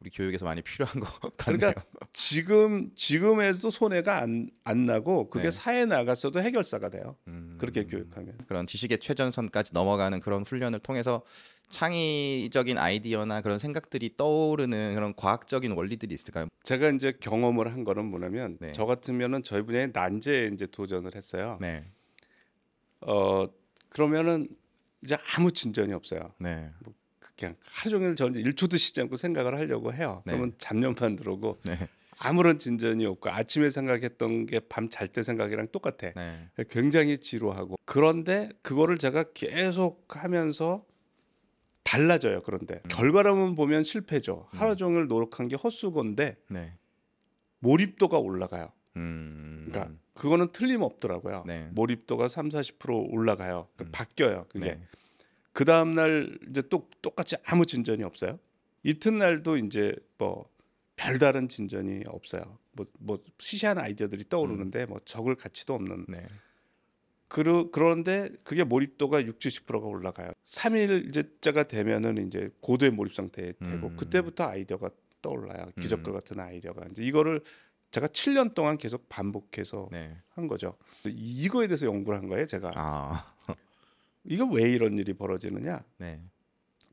우리 교육에서 많이 필요한 것 같네요. 그러니까 지금 지금에도 손해가 안, 안 나고 그게 네. 사회 나갔어도 해결사가 돼요. 음, 그렇게 교육하면 그런 지식의 최전선까지 넘어가는 그런 훈련을 통해서 창의적인 아이디어나 그런 생각들이 떠오르는 그런 과학적인 원리들이 있을까요? 제가 이제 경험을 한 거는 뭐냐면 네. 저 같으면은 저희 분야에 난제에 이제 도전을 했어요. 네. 어 그러면은 이제 아무 진전이 없어요. 네. 뭐 그냥 하루 종일 저는 일초도 쉬지 않고 생각을 하려고 해요. 네. 그러면 잡념만 들어오고 네. 아무런 진전이 없고 아침에 생각했던 게 밤 잘 때 생각이랑 똑같아. 네. 굉장히 지루하고 그런데 그거를 제가 계속 하면서 달라져요. 그런데 음. 결과로만 보면 실패죠. 하루 음. 종일 노력한 게 헛수건데 네. 몰입도가 올라가요. 음. 그러니까 그거는 틀림없더라고요. 네. 몰입도가 3, 40% 올라가요. 그러니까 음. 바뀌어요. 그게. 네. 그 다음 날 이제 또 똑같이 아무 진전이 없어요. 이튿날도 이제 뭐 별다른 진전이 없어요. 뭐, 뭐 시시한 아이디어들이 떠오르는데 음. 뭐 적을 가치도 없는. 네. 그러, 그런데 그게 몰입도가 6, 70%가 올라가요. 3일째가 되면은 이제 고도의 몰입 상태에 되고 음. 그때부터 아이디어가 떠올라요. 기적과 음. 같은 아이디어가 이제 이거를 제가 7년 동안 계속 반복해서 네. 한 거죠. 이거에 대해서 연구를 한 거예요, 제가. 아. 이거 왜 이런 일이 벌어지느냐? 네.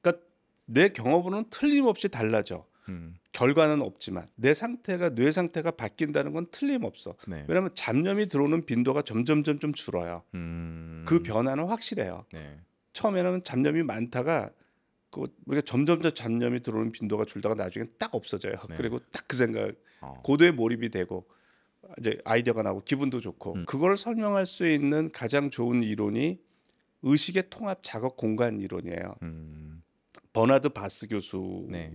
그러니까 내 경험으로는 틀림없이 달라져. 음. 결과는 없지만 내 상태가 뇌 상태가 바뀐다는 건 틀림없어. 네. 왜냐하면 잡념이 들어오는 빈도가 점점 점점 줄어요. 음. 그 변화는 확실해요. 네. 처음에는 잡념이 많다가 그 우리가 점점 더 잡념이 들어오는 빈도가 줄다가 나중엔딱 없어져요. 네. 그리고 딱 그 생각 어. 고도의 몰입이 되고 이제 아이디어가 나고 기분도 좋고 음. 그걸 설명할 수 있는 가장 좋은 이론이 의식의 통합 작업 공간 이론이에요. 음. 버나드 바스 교수의 네.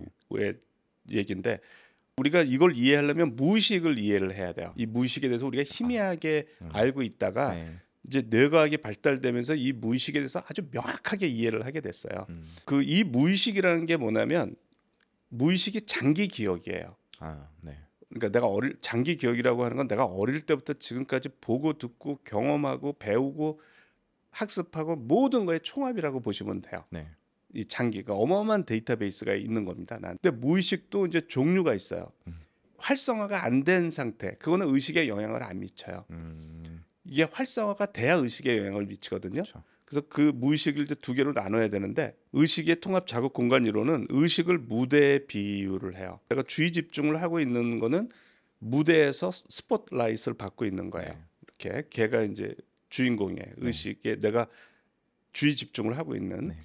얘기인데 우리가 이걸 이해하려면 무의식을 이해를 해야 돼요. 이 무의식에 대해서 우리가 희미하게 아. 음. 알고 있다가 네. 이제 뇌과학이 발달되면서 이 무의식에 대해서 아주 명확하게 이해를 하게 됐어요. 음. 그이 무의식이라는 게 뭐냐면 무의식이 장기 기억이에요. 아, 네. 그러니까 내가 어릴 장기 기억이라고 하는 건 내가 어릴 때부터 지금까지 보고 듣고 경험하고 배우고 학습하고 모든 거의 총합이라고 보시면 돼요. 네. 이 장기가 어마어마한 데이터베이스가 있는 겁니다. 난. 근데 무의식도 이제 종류가 있어요. 음. 활성화가 안 된 상태, 그거는 의식에 영향을 안 미쳐요. 음. 이게 활성화가 돼야 의식에 영향을 미치거든요. 그렇 그래서 그 무의식을 이제 두 개로 나눠야 되는데 의식의 통합 작업 공간 이론은 의식을 무대에 비유를 해요. 내가 주의 집중을 하고 있는 거는 무대에서 스포트라이트를 받고 있는 거예요. 네. 이렇게 걔가 이제 주인공이에요. 네. 의식에 네. 내가 주의 집중을 하고 있는. 네.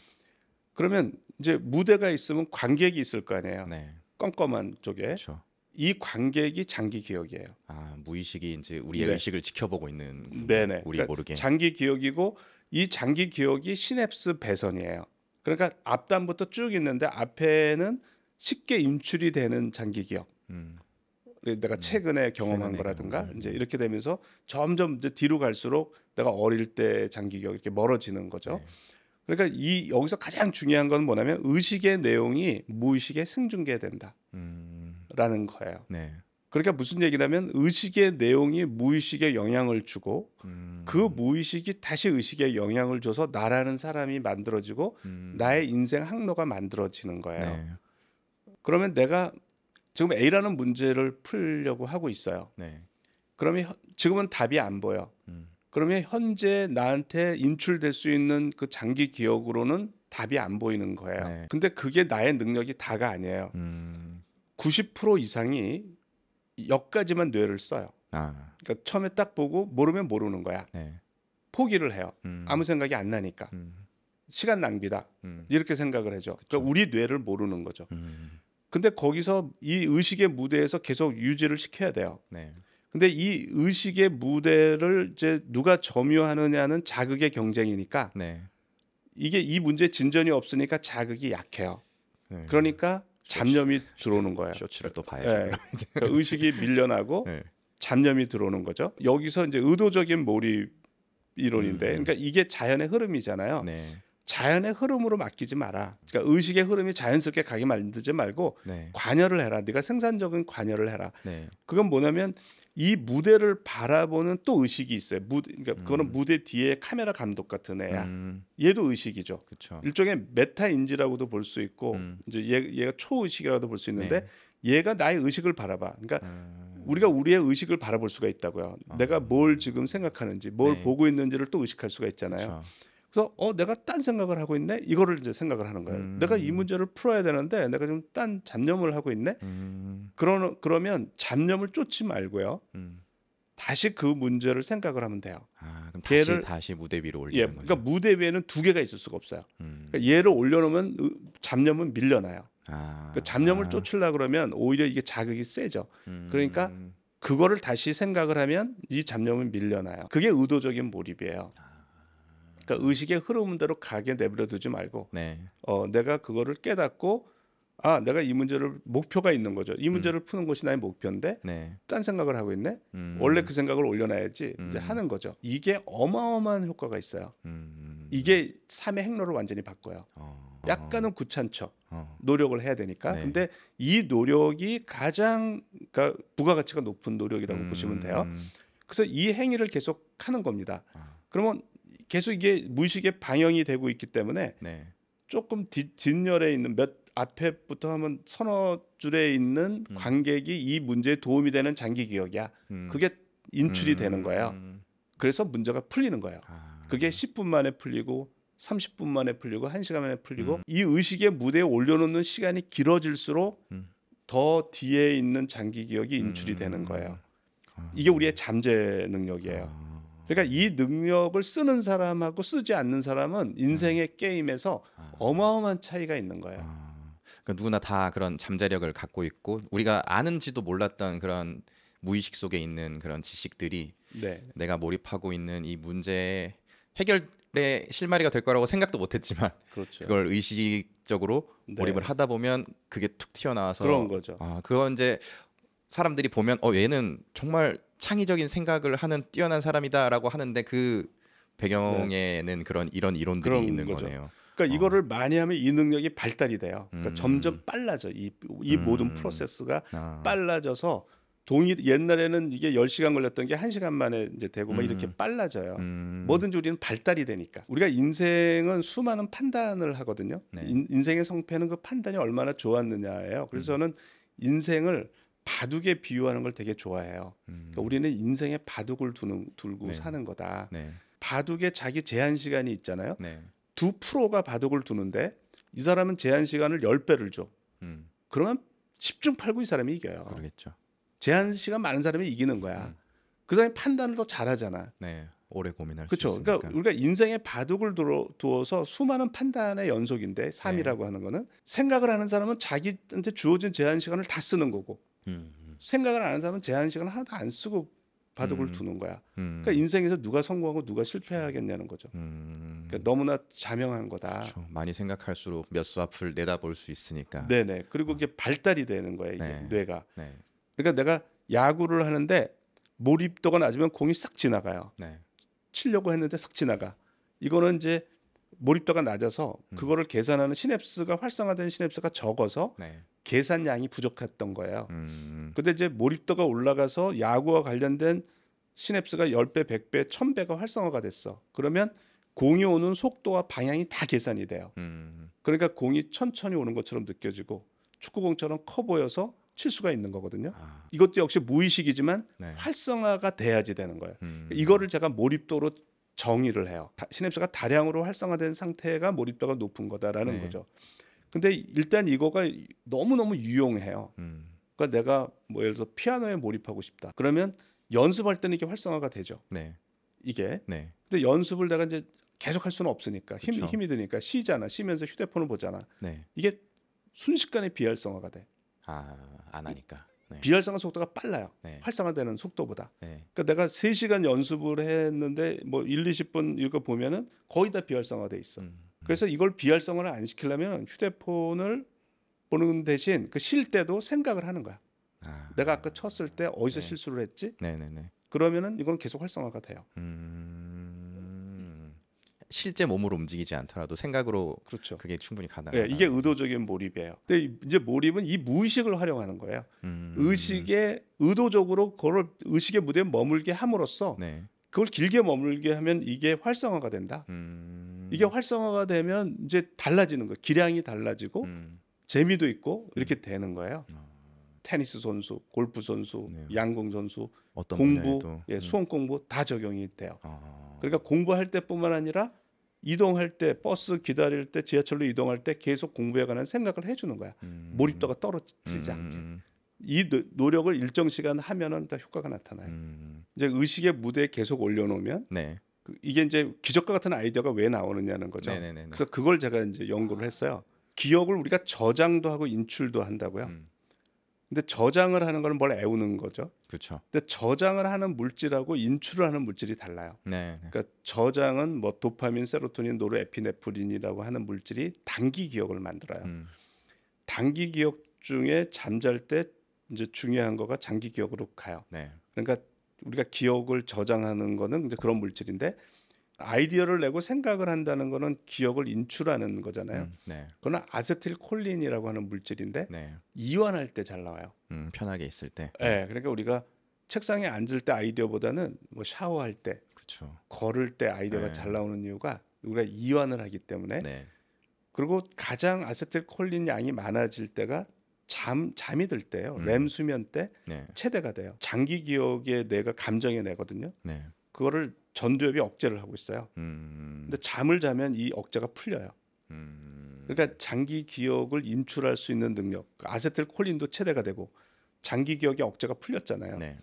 그러면 이제 무대가 있으면 관객이 있을 거 아니에요. 네. 껌껌한 쪽에. 그렇 이 관객이 장기 기억이에요. 아 무의식이 이제 우리의 네. 의식을 지켜보고 있는 네네. 네. 우리 그러니까 모르게 장기 기억이고 이 장기 기억이 시냅스 배선이에요. 그러니까 앞단부터 쭉 있는데 앞에는 쉽게 인출이 되는 장기 기억. 음. 내가 네. 최근에 음. 경험한 최근에 거라든가 음. 이제 네. 이렇게 되면서 점점 이제 뒤로 갈수록 내가 어릴 때 장기 기억 이렇게 멀어지는 거죠. 네. 그러니까 이 여기서 가장 중요한 건 뭐냐면 의식의 내용이 무의식에 승중계된다. 음. 거라는 거예요. 네. 그러니까 무슨 얘기냐면 의식의 내용이 무의식에 영향을 주고 음. 그 무의식이 다시 의식에 영향을 줘서 나라는 사람이 만들어지고 음. 나의 인생 항로가 만들어지는 거예요. 네. 그러면 내가 지금 A라는 문제를 풀려고 하고 있어요. 네. 그러면 지금은 답이 안 보여. 음. 그러면 현재 나한테 인출될 수 있는 그 장기 기억으로는 답이 안 보이는 거예요. 네. 근데 그게 나의 능력이 다가 아니에요. 음. 90% 이상이 역까지만 뇌를 써요. 아. 그러니까 처음에 딱 보고 모르면 모르는 거야. 네. 포기를 해요. 음. 아무 생각이 안 나니까 음. 시간 낭비다 음. 이렇게 생각을 해죠. 그러니까 우리 뇌를 모르는 거죠. 음. 근데 거기서 이 의식의 무대에서 계속 유지를 시켜야 돼요. 네. 근데 이 의식의 무대를 이제 누가 점유하느냐는 자극의 경쟁이니까 네. 이게 이 문제 진전이 없으니까 자극이 약해요. 네. 그러니까 잡념이 들어오는 거예요. 쇼츠를 또 봐야죠. 네. 그러니까 의식이 밀려나고 네. 잡념이 들어오는 거죠. 여기서 이제 의도적인 몰입 이론인데, 음, 음. 그러니까 이게 자연의 흐름이잖아요. 네. 자연의 흐름으로 맡기지 마라. 그러니까 의식의 흐름이 자연스럽게 가게 만들지 말고 네. 관여를 해라. 네가 생산적인 관여를 해라. 네. 그건 뭐냐면 이 무대를 바라보는 또 의식이 있어요. 무대, 그러니까 음. 그거는 무대 뒤에 카메라 감독 같은 애야. 음. 얘도 의식이죠. 그쵸. 일종의 메타인지라고도 볼 수 있고 음. 이제 얘, 가 초의식이라고도 볼 수 있는데 네. 얘가 나의 의식을 바라봐. 그러니까 음. 우리가 우리의 의식을 바라볼 수가 있다고요. 어. 내가 아. 뭘 지금 생각하는지, 뭘 네. 보고 있는지를 또 의식할 수가 있잖아요. 그쵸. 그래서 어 내가 딴 생각을 하고 있네 이거를 이제 생각을 하는 거예요. 음. 내가 이 문제를 풀어야 되는데 내가 지금 딴 잡념을 하고 있네. 음. 그러 그러면 잡념을 쫓지 말고요. 음. 다시 그 문제를 생각을 하면 돼요. 아, 그럼 얘를, 다시 무대 위로 예, 올리는 예, 거죠. 그러니까 무대 위에는 두 개가 있을 수가 없어요. 음. 그러니까 얘를 올려놓으면 잡념은 밀려나요. 아, 그러니까 잡념을 아. 쫓으려 그러면 오히려 이게 자극이 세죠. 음. 그러니까 그거를 다시 생각을 하면 이 잡념은 밀려나요. 그게 의도적인 몰입이에요. 아. 그러니까 의식의 흐름대로 가게 내버려두지 말고 네. 어, 내가 그거를 깨닫고 아 내가 이 문제를 목표가 있는 거죠. 이 문제를 음. 푸는 것이 나의 목표인데 네. 딴 생각을 하고 있네. 음. 원래 그 생각을 올려놔야지 음. 이제 하는 거죠. 이게 어마어마한 효과가 있어요. 음. 이게 삶의 행로를 완전히 바꿔요. 어. 약간은 구찮척 어. 노력을 해야 되니까. 네. 근데 이 노력이 가장 그러니까 부가가치가 높은 노력이라고 음. 보시면 돼요. 그래서 이 행위를 계속 하는 겁니다. 아. 그러면 계속 이게 무의식에 방영이 되고 있기 때문에 네. 조금 뒷, 뒷열에 있는 몇 앞에부터 하면 서너 줄에 있는 음. 관객이 이 문제에 도움이 되는 장기 기억이야. 음. 그게 인출이 음. 되는 거예요. 음. 그래서 문제가 풀리는 거예요. 아. 그게 10분 만에 풀리고 30분 만에 풀리고 1시간 만에 풀리고 음. 이 의식의 무대에 올려놓는 시간이 길어질수록 음. 더 뒤에 있는 장기 기억이 인출이 되는 거예요. 아. 이게 우리의 잠재 능력이에요. 아. 그러니까 이 능력을 쓰는 사람하고 쓰지 않는 사람은 인생의 게임에서 아. 어마어마한 차이가 있는 거예요. 아. 그러니까 누구나 다 그런 잠재력을 갖고 있고 우리가 아는지도 몰랐던 그런 무의식 속에 있는 그런 지식들이 네. 내가 몰입하고 있는 이 문제의 해결의 실마리가 될 거라고 생각도 못했지만 그렇죠. 그걸 의식적으로 네. 몰입을 하다 보면 그게 툭 튀어나와서 그런 거죠. 아 그런 이제 사람들이 보면 어 얘는 정말 창의적인 생각을 하는 뛰어난 사람이다라고 하는데 그 배경에는 그런 이런 이론들이 그런 있는 거죠. 거네요 그러니까 어. 이거를 많이 하면 이 능력이 발달이 돼요. 그러니까 음. 점점 빨라져. 이, 이 음. 모든 프로세스가 아. 빨라져서 동일 옛날에는 이게 열시간 걸렸던 게 한시간 만에 이제 되고 막 이렇게 음. 빨라져요. 음. 뭐든지 우리는 발달이 되니까. 우리가 인생은 수많은 판단을 하거든요. 네. 인, 생의 성패는 그 판단이 얼마나 좋았느냐예요. 그래서 음. 저는 인생을 바둑에 비유하는 걸 되게 좋아해요. 그러니까 음. 그러니까 우리는 인생에 바둑을 두는, 들고 네. 사는 거다. 네. 바둑에 자기 제한 시간이 있잖아요. 네. 두 프로가 바둑을 두는데 이 사람은 제한 시간을 열배를 줘. 음. 그러면 10중 8구 이 사람이 이겨요. 그러겠죠. 제한 시간 많은 사람이 이기는 거야. 음. 그 사람이 판단을 더 잘하잖아. 네. 오래 고민할 그쵸? 수 그러니까 있으니까. 그러니까 우리가 인생에 바둑을 두어, 서 수많은 판단의 연속인데 삶이라고 네. 하는 거는 생각을 하는 사람은 자기한테 주어진 제한 시간을 다 쓰는 거고 음, 음. 생각을 안 하는 사람은 제한 시간 하나도 안 쓰고 바둑을 음. 두는 거야. 음. 그러니까 인생에서 누가 성공하고 누가 실패하겠냐는 거죠. 음. 그러니까 너무나 자명한 거다. 그렇 많이 생각할수록 몇 수 앞을 내다볼 수 있으니까. 네네. 그리고 어. 이게 어. 발달이 되는 거야 이게 네. 뇌가. 네. 그러니까 내가 야구를 하는데 몰입도가 낮으면 공이 싹 지나가요. 네. 치려고 했는데 싹 지나가. 이거는 이제 몰입도가 낮아서 음. 그거를 계산하는 시냅스가 활성화된 시냅스가 적어서 네. 계산량이 부족했던 거예요. 그런데 음. 이제 몰입도가 올라가서 야구와 관련된 시냅스가 10배, 100배, 1000배가 활성화가 됐어. 그러면 공이 오는 속도와 방향이 다 계산이 돼요. 음. 그러니까 공이 천천히 오는 것처럼 느껴지고 축구공처럼 커 보여서 칠 수가 있는 거거든요. 아. 이것도 역시 무의식이지만 네. 활성화가 돼야지 되는 거예요. 음. 이거를 제가 몰입도로 정의를 해요. 시냅스가 다량으로 활성화된 상태가 몰입도가 높은 거다라는 네. 거죠. 근데 일단 이거가 너무너무 유용해요. 음. 그러니까 내가 뭐 예를 들어 피아노에 몰입하고 싶다. 그러면 연습할 때는 이게 활성화가 되죠. 네. 이게. 네. 근데 연습을 내가 이제 계속 할 수는 없으니까 힘, 그 힘이 드니까 쉬잖아. 쉬면서 휴대폰을 보잖아. 네. 이게 순식간에 비활성화가 돼. 아, 안 하니까. 네. 비활성화 속도가 빨라요. 네. 활성화되는 속도보다. 네. 그러니까 내가 3시간 연습을 했는데 뭐 1, 20분 이거 보면은 거의 다 비활성화돼 있어. 음, 음. 그래서 이걸 비활성화를 안 시키려면 휴대폰을 보는 대신 그 쉴 때도 생각을 하는 거야. 아, 내가 아까 쳤을 때 어디서 네. 실수를 했지? 네네네. 네, 네. 그러면은 이건 계속 활성화가 돼요. 음. 실제 몸으로 움직이지 않더라도 생각으로 그렇죠. 그게 충분히 가능해요. 네, 예, 이게 의도적인 몰입이에요. 근데 이제 몰입은 이 무의식을 활용하는 거예요. 음, 의식에 의도적으로 그걸 의식의 무대에 머물게 함으로써 네. 그걸 길게 머물게 하면 이게 활성화가 된다. 음. 이게 활성화가 되면 이제 달라지는 거예요. 기량이 달라지고 음. 재미도 있고 음. 이렇게 되는 거예요. 아. 테니스 선수, 골프 선수, 네. 양궁 선수, 공부, 예, 음. 수험 공부 다 적용이 돼요. 어. 그러니까 공부할 때뿐만 아니라 이동할 때 버스 기다릴 때 지하철로 이동할 때 계속 공부에 관한 생각을 해주는 거야. 음. 몰입도가 떨어뜨리지 음. 음 않게. 음. 이 노, 력을 일정 시간 하면은 다 효과가 나타나요. 음, 음. 이제 의식의 무대에 계속 올려놓으면 네. 그, 이게 이제 기적과 같은 아이디어가 왜 나오느냐는 거죠. 네네네네. 그래서 그걸 제가 이제 연구를 했어요. 기억을 우리가 저장도 하고 인출도 한다고요. 음. 근데 저장을 하는 거는 뭘 애우는 거죠. 그렇죠. 근데 저장을 하는 물질하고 인출을 하는 물질이 달라요. 네, 네. 그러니까 저장은 뭐 도파민, 세로토닌, 노르에피네프린이라고 하는 물질이 단기 기억을 만들어요. 음. 단기 기억 중에 잠잘 때 이제 중요한 거가 장기 기억으로 가요. 네. 그러니까 우리가 기억을 저장하는 거는 이제 그런 물질인데 아이디어를 내고 생각을 한다는 거는 기억을 인출하는 거잖아요. 음, 네. 그거는 아세틸콜린이라고 하는 물질인데 네. 이완할 때 잘 나와요. 음, 편하게 있을 때. 네, 그러니까 우리가 책상에 앉을 때 아이디어보다는 뭐 샤워할 때, 그쵸. 그렇죠. 걸을 때 아이디어가 네. 잘 나오는 이유가 우리가 이완을 하기 때문에. 네. 그리고 가장 아세틸콜린 양이 많아질 때가 잠 잠이 들 때요. 음. 렘 수면 때 네. 체대가 돼요. 장기 기억에 내가 감정에 내거든요. 네. 그거를 전두엽이 억제를 하고 있어요. 음. 근데 잠을 자면 이 억제가 풀려요. 음. 그러니까 장기 기억을 인출할 수 있는 능력, 아세틸콜린도 최대가 되고 장기 기억의 억제가 풀렸잖아요. 네.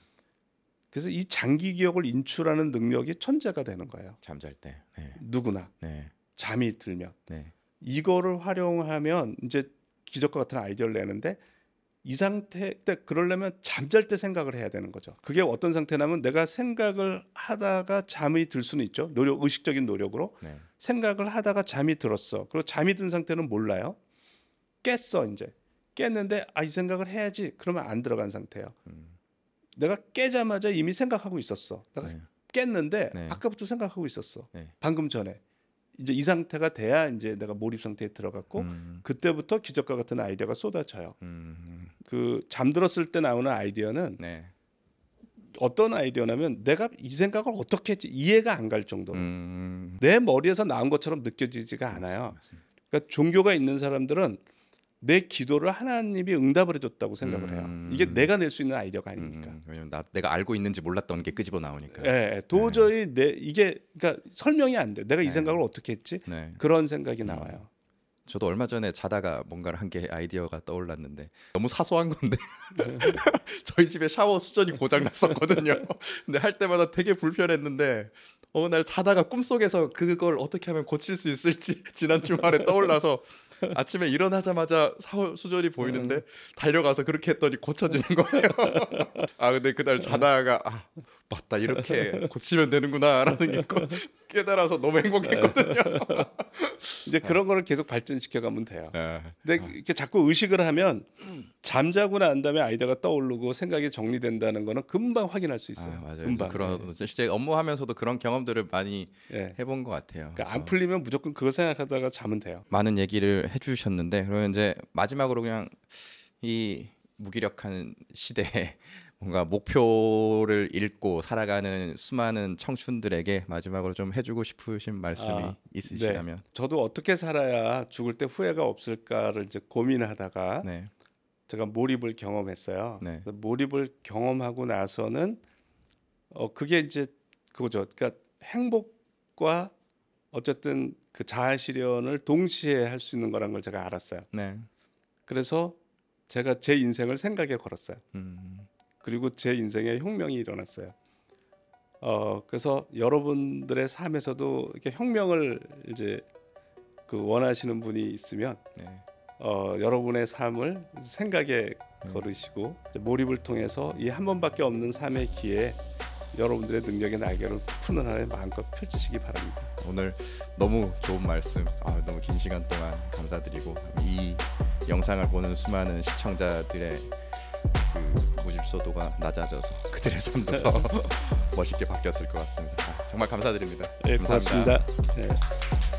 그래서 이 장기 기억을 인출하는 능력이 천재가 되는 거예요. 잠잘 때 네. 누구나 네. 잠이 들면 네. 이거를 활용하면 이제 기적과 같은 아이디어를 내는데 이 상태 때 그러니까 그러려면 잠잘 때 생각을 해야 되는 거죠. 그게 어떤 상태냐면 내가 생각을 하다가 잠이 들 수는 있죠. 노력 의식적인 노력으로 네. 생각을 하다가 잠이 들었어. 그리고 잠이 든 상태는 몰라요. 깼어 이제 깼는데 아 이 생각을 해야지. 그러면 안 들어간 상태예요. 음. 내가 깨자마자 이미 생각하고 있었어. 내가 네. 깼는데 네. 아까부터 생각하고 있었어. 네. 방금 전에. 이제 이 상태가 돼야 이제 내가 몰입 상태에 들어갔고 음. 그때부터 기적과 같은 아이디어가 쏟아져요. 음. 그 잠들었을 때 나오는 아이디어는 네. 어떤 아이디어냐면 내가 이 생각을 어떻게 했지 이해가 안 갈 정도로 음. 내 머리에서 나온 것처럼 느껴지지가 않아요. 맞습니다. 그러니까 종교가 있는 사람들은 내 기도를 하나님이 응답을 해줬다고 생각을 해요. 음. 이게 내가 낼 수 있는 아이디어가 아닙니까 음. 왜냐면 나, 내가 알고 있는지 몰랐던 게 끄집어 나오니까. 네, 도저히 네. 내 이게 그러니까 설명이 안 돼. 내가 네. 이 생각을 어떻게 했지? 네. 그런 생각이 음. 나와요. 저도 얼마 전에 자다가 뭔가를 한 게 아이디어가 떠올랐는데 너무 사소한 건데 저희 집에 샤워 수전이 고장 났었거든요. 근데 할 때마다 되게 불편했는데 어느 날 자다가 꿈속에서 그걸 어떻게 하면 고칠 수 있을지 지난 주말에 떠올라서 아침에 일어나자마자 샤워 수전이 보이는데 달려가서 그렇게 했더니 고쳐지는 거예요. 아 근데 그날 자다가 아 맞다 이렇게 고치면 되는구나라는 게 깨달아서 너무 행복했거든요. 네. 이제 그런 거를 계속 발전시켜 가면 돼요. 네. 근데 이렇게 자꾸 의식을 하면 잠자고 난 다음에 아이디어가 떠오르고 생각이 정리된다는 거는 금방 확인할 수 있어요. 아, 맞아요. 금방. 그런 실제 네. 업무하면서도 그런 경험들을 많이 네. 해본 것 같아요. 그러니까 안 풀리면 무조건 그거 생각하다가 자면 돼요. 많은 얘기를 해주셨는데 그러면 이제 마지막으로 그냥 이 무기력한 시대에 뭔가 목표를 잃고 살아가는 수많은 청춘들에게 마지막으로 좀 해주고 싶으신 말씀이 아, 네. 있으시다면 네. 저도 어떻게 살아야 죽을 때 후회가 없을까를 이제 고민하다가 네. 제가 몰입을 경험했어요. 네. 몰입을 경험하고 나서는 어 그게 이제 그거죠. 그러니까 행복과 어쨌든 그 자아 실현을 동시에 할 수 있는 거란 걸 제가 알았어요. 네. 그래서 제가 제 인생을 생각에 걸었어요. 음. 그리고 제 인생에 혁명이 일어났어요. 어, 그래서 여러분들의 삶에서도 이렇게 혁명을 이제 그 원하시는 분이 있으면 네. 어, 여러분의 삶을 생각에 네. 걸으시고 몰입을 통해서 이 한 번밖에 없는 삶의 기회 여러분들의 능력의 날개를 푸는 한에 마음껏 펼치시기 바랍니다. 오늘 너무 좋은 말씀, 아, 너무 긴 시간 동안 감사드리고 이 영상을 보는 수많은 시청자들의 그 고집소도가 낮아져서 그들의 삶도 더 네. 멋있게 바뀌었을 것 같습니다. 아, 정말 감사드립니다. 네, 감사합니다. 고맙습니다. 네.